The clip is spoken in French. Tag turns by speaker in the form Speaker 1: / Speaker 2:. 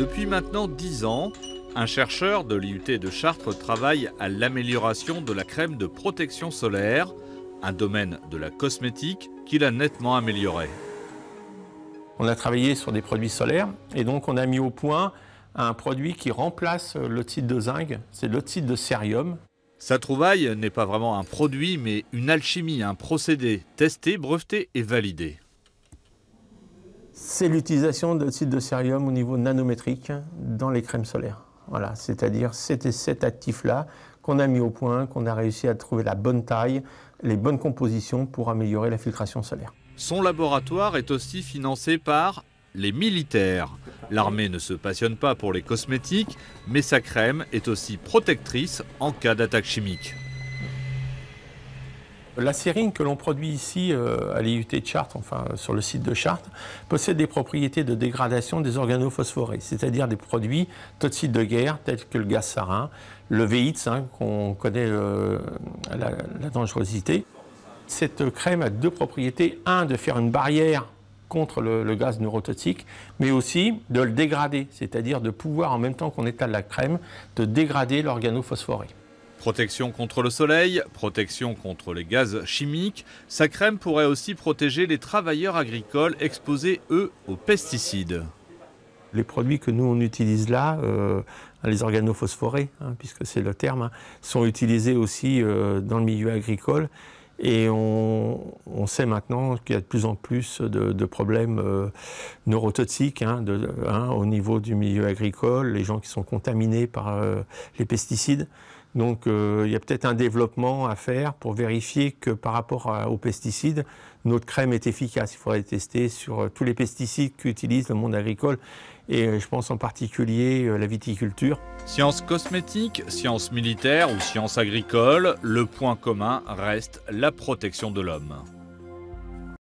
Speaker 1: Depuis maintenant 10 ans, un chercheur de l'IUT de Chartres travaille à l'amélioration de la crème de protection solaire, un domaine de la cosmétique
Speaker 2: qu'il a nettement amélioré. On a travaillé sur des produits solaires et donc on a mis au point un produit qui remplace l'otite de zinc, c'est l'otite de cérium.
Speaker 1: Sa trouvaille n'est pas vraiment un produit mais une alchimie, un procédé testé, breveté et validé.
Speaker 2: C'est l'utilisation d'oxyde de cérium au niveau nanométrique dans les crèmes solaires. Voilà, c'est-à-dire c'était cet actif-là qu'on a mis au point, qu'on a réussi à trouver la bonne taille, les bonnes compositions pour améliorer la filtration solaire.
Speaker 1: Son laboratoire est aussi financé par les militaires. L'armée ne se passionne pas pour les cosmétiques, mais sa crème est aussi protectrice en cas d'attaque
Speaker 2: chimique. La sérine que l'on produit ici euh, à l'IUT de Chartres, enfin sur le site de Chartres, possède des propriétés de dégradation des organophosphorés, c'est-à-dire des produits toxiques de guerre tels que le gaz sarin, le VX, hein, qu'on connaît euh, la, dangerosité. Cette crème a deux propriétés. Un, de faire une barrière contre le, le, gaz neurotoxique, mais aussi de le dégrader, c'est-à-dire de pouvoir, en même temps qu'on étale la crème, de dégrader l'organophosphoré. Protection contre le
Speaker 1: soleil, protection contre les gaz chimiques, sa crème pourrait aussi protéger les travailleurs agricoles exposés, eux, aux pesticides.
Speaker 2: Les produits que nous on utilise là, euh, les organophosphorés, hein, puisque c'est le terme, hein, sont utilisés aussi euh, dans le milieu agricole. Et on, sait maintenant qu'il y a de plus en plus de, problèmes euh, neurotoxiques hein, au niveau du milieu agricole, les gens qui sont contaminés par les pesticides. Donc euh, il y a peut-être un développement à faire pour vérifier que par rapport aux pesticides, notre crème est efficace. Il faudrait tester sur euh, tous les pesticides qu'utilise le monde agricole et euh, je pense en particulier la viticulture.
Speaker 1: Science cosmétiques, sciences militaires ou sciences agricoles, le point commun reste la protection de l'homme.